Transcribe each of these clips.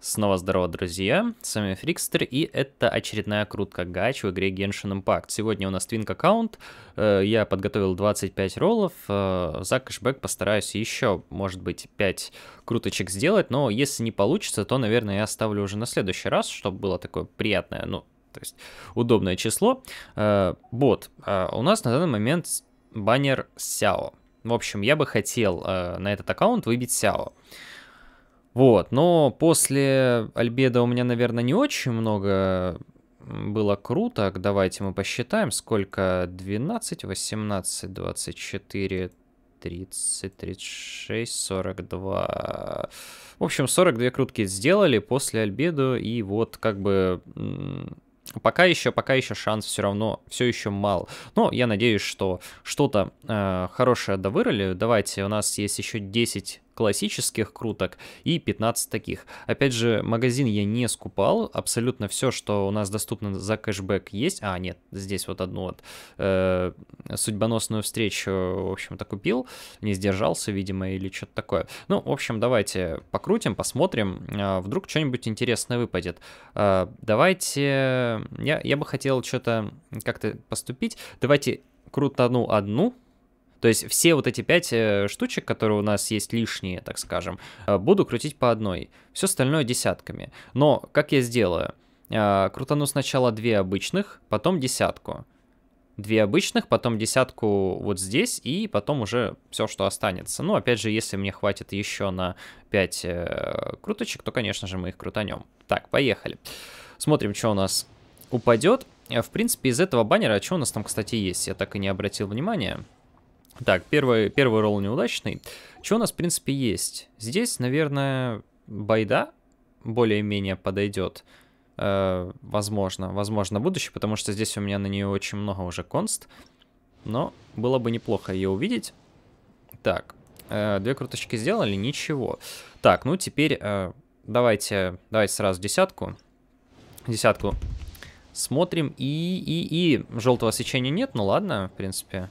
Снова здорово, друзья, с вами Фрикстер, и это очередная крутка гач в игре Genshin Impact. Сегодня у нас твинк аккаунт, э, я подготовил 25 роллов, э, за кэшбэк постараюсь еще, может быть, 5 круточек сделать, но если не получится, то, наверное, я оставлю уже на следующий раз, чтобы было такое приятное, ну, то есть удобное число. Э, бот, у нас на данный момент баннер Сяо. В общем, я бы хотел на этот аккаунт выбить Сяо. Сяо. Вот, но после Альбеда у меня, наверное, не очень много было круто. Давайте мы посчитаем, сколько 12, 18, 24, 30, 36, 42. В общем, 42 крутки сделали после Альбедо, и вот как бы... Пока еще, пока еще шанс все равно, все еще мал. Но я надеюсь, что что-то э, хорошее довырыли. Давайте, у нас есть еще 10 классических круток и 15 таких. Опять же, магазин я не скупал, абсолютно все, что у нас доступно за кэшбэк есть. А, нет, здесь вот одну вот э, судьбоносную встречу, в общем-то, купил, не сдержался, видимо, или что-то такое. Ну, в общем, давайте покрутим, посмотрим, э, вдруг что-нибудь интересное выпадет. Э, давайте, я, я бы хотел что-то как-то поступить. Давайте крутану одну, то есть все вот эти пять э, штучек, которые у нас есть лишние, так скажем, э, буду крутить по одной. Все остальное десятками. Но как я сделаю? Э, Крутану сначала две обычных, потом десятку. Две обычных, потом десятку вот здесь, и потом уже все, что останется. Ну, опять же, если мне хватит еще на 5 круточек, то, конечно же, мы их крутанем. Так, поехали. Смотрим, что у нас упадет. В принципе, из этого баннера, а что у нас там, кстати, есть, я так и не обратил внимания. Так, первый, первый ролл неудачный. Что у нас, в принципе, есть? Здесь, наверное, байда более-менее подойдет. Э, возможно, возможно, будущее, потому что здесь у меня на нее очень много уже конст. Но было бы неплохо ее увидеть. Так, э, две круточки сделали, ничего. Так, ну теперь э, давайте, давайте сразу десятку. Десятку смотрим. И, и, и желтого свечения нет, ну ладно, в принципе.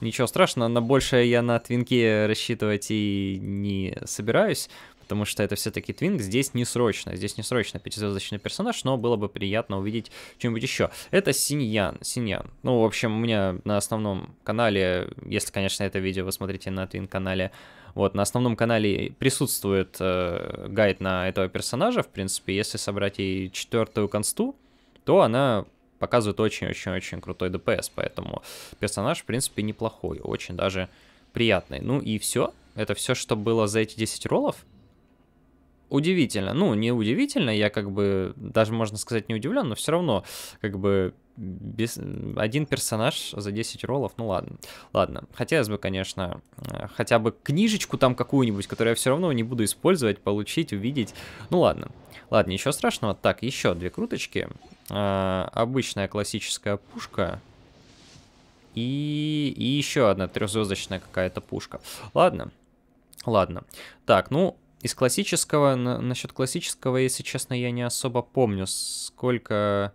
Ничего страшного, на большее я на твинке рассчитывать и не собираюсь, потому что это все-таки твинг, здесь не срочно, здесь не срочно пятизвездочный персонаж, но было бы приятно увидеть что-нибудь еще. Это Синьян, Синьян. Ну, в общем, у меня на основном канале, если, конечно, это видео вы смотрите на твин канале вот, на основном канале присутствует э, гайд на этого персонажа, в принципе, если собрать и четвертую консту, то она показывает очень-очень-очень крутой ДПС, поэтому персонаж, в принципе, неплохой, очень даже приятный. Ну и все, это все, что было за эти 10 роллов. Удивительно, ну не удивительно, я как бы, даже можно сказать не удивлен, но все равно, как бы, без... один персонаж за 10 роллов, ну ладно. Ладно, хотелось бы, конечно, э, хотя бы книжечку там какую-нибудь, которую я все равно не буду использовать, получить, увидеть. Ну ладно, ладно, ничего страшного. Так, еще две круточки. Э, обычная классическая пушка. И, и еще одна трехзвездочная какая-то пушка. Ладно. Ладно. Так, ну, из классического, на, насчет классического, если честно, я не особо помню, сколько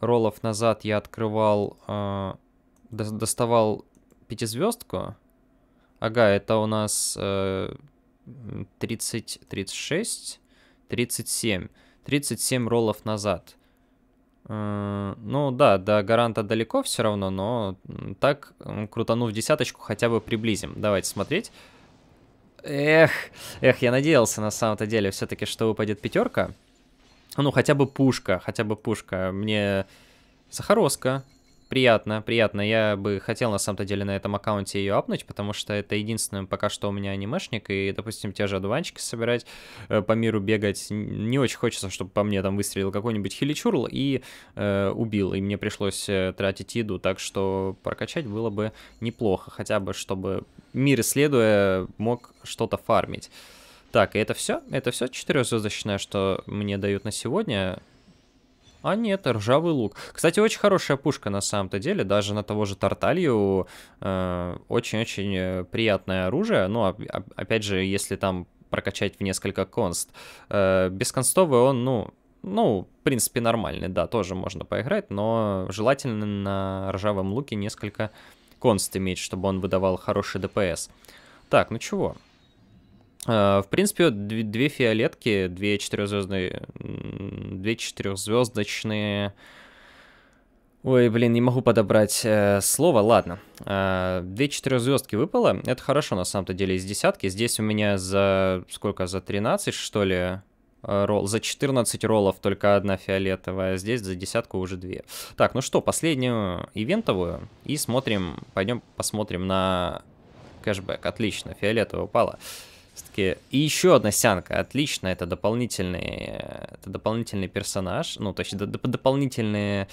роллов назад я открывал, э, до, доставал пятизвездку. Ага, это у нас э, 30, 36, 37. 37 роллов назад. Э, ну да, до гаранта далеко все равно, но так, крутанув десяточку, хотя бы приблизим. Давайте смотреть. Эх, эх, я надеялся на самом-то деле все-таки, что выпадет пятерка. Ну, хотя бы пушка, хотя бы пушка. Мне Сахароска Приятно, приятно. Я бы хотел на самом-то деле на этом аккаунте ее апнуть, потому что это единственное пока что у меня анимешник, и, допустим, те же одуванчики собирать, э, по миру бегать. Не очень хочется, чтобы по мне там выстрелил какой-нибудь хиличурл и э, убил, и мне пришлось э, тратить еду, так что прокачать было бы неплохо, хотя бы, чтобы мир исследуя мог что-то фармить. Так, и это все? Это все четырехзвездочное, что мне дают на сегодня. А нет, ржавый лук. Кстати, очень хорошая пушка на самом-то деле, даже на того же Тарталью э, очень-очень э, приятное оружие. Но ну, опять же, если там прокачать в несколько конст. Э, без констовый он, ну, ну, в принципе, нормальный, да, тоже можно поиграть, но желательно на ржавом луке несколько конст иметь, чтобы он выдавал хороший ДПС. Так, ну чего, а, в принципе, две фиолетки, две четырехзвездные, две четырехзвездочные. Ой, блин, не могу подобрать э, слово, ладно. Э, две четырехзвездки выпало, это хорошо на самом-то деле из десятки. Здесь у меня за, сколько, за 13, что ли, э, ролл, за 14 роллов только одна фиолетовая, а здесь за десятку уже две. Так, ну что, последнюю ивентовую и смотрим, пойдем посмотрим на кэшбэк. Отлично, фиолетовая упала. Все-таки... И еще одна сянка, отлично, это дополнительный, э, это дополнительный персонаж, ну, то есть доп- дополнительные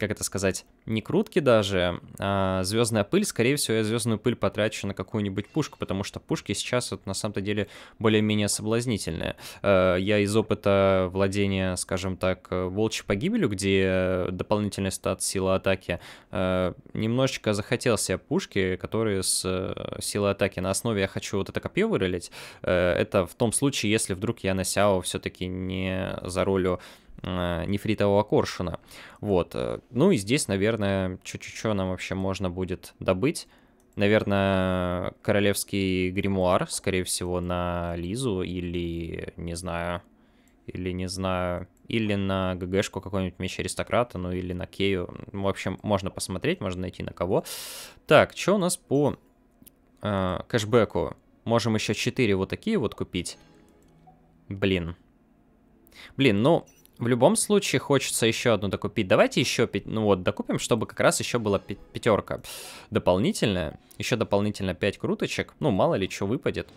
как это сказать, не крутки даже, а звездная пыль, скорее всего, я звездную пыль потрачу на какую-нибудь пушку, потому что пушки сейчас вот на самом-то деле более-менее соблазнительные. Э, я из опыта владения, скажем так, волчьей погибелью, где дополнительный стат силы атаки, э, немножечко захотел себе пушки, которые с э, силы атаки на основе я хочу вот это копье вырылить. Это в том случае, если вдруг я на Сяо все-таки не за ролью Э, нефритового коршуна. Вот. Э, ну и здесь, наверное, что нам вообще можно будет добыть. Наверное, королевский гримуар, скорее всего, на Лизу или, не знаю, или, не знаю, или на ГГшку какой-нибудь меч аристократа, ну или на Кею. В общем, можно посмотреть, можно найти на кого. Так, что у нас по э, кэшбэку? Можем еще 4 вот такие вот купить. Блин. Блин, ну, в любом случае хочется еще одну докупить. Давайте еще ну вот, докупим, чтобы как раз еще была пятерка дополнительная. Еще дополнительно 5 круточек. Ну, мало ли что выпадет.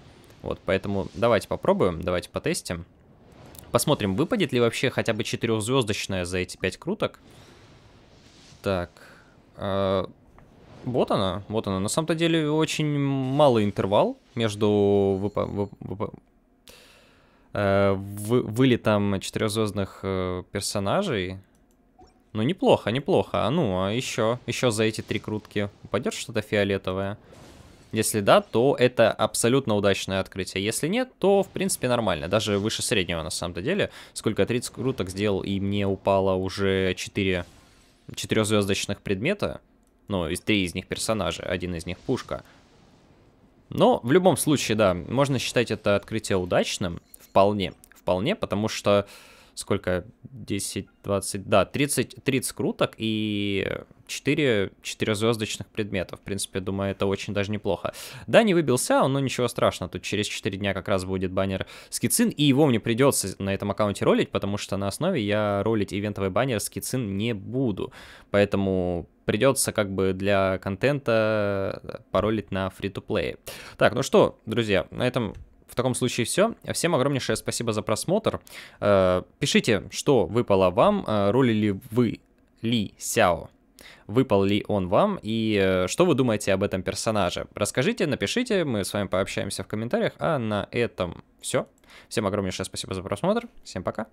Вот, поэтому давайте попробуем, давайте потестим. Посмотрим, выпадет ли вообще хотя бы четырехзвездочная за эти 5 круток. Так. Э, вот она, вот она. На самом-то деле очень малый интервал между выпа- вып- вып- Э, вы, выли там четырехзвездных э, персонажей. Ну, неплохо, неплохо. А ну, а еще, еще за эти три крутки упадет что-то фиолетовое? Если да, то это абсолютно удачное открытие. Если нет, то, в принципе, нормально. Даже выше среднего, на самом-то деле. Сколько 30 круток сделал, и мне упало уже 4 четырехзвездочных предмета. Ну, из три из них персонажи, один из них пушка. Но в любом случае, да, можно считать это открытие удачным вполне. Вполне, потому что сколько, 10, 20, да, 30, 30 круток и 4 звездочных предметов. В принципе, думаю, это очень даже неплохо. Да, не выбился, но ничего страшного. Тут через 4 дня как раз будет баннер скицин, и его мне придется на этом аккаунте ролить, потому что на основе я ролить ивентовый баннер скицин не буду. Поэтому придется как бы для контента э, паролить на фри-то-плее. Так, ну что, друзья, на этом в таком случае все. Всем огромнейшее спасибо за просмотр. Э, пишите, что выпало вам, э, ролили вы Ли Сяо выпал ли он вам и э, что вы думаете об этом персонаже. Расскажите, напишите, мы с вами пообщаемся в комментариях, а на этом все. Всем огромнейшее спасибо за просмотр, всем пока.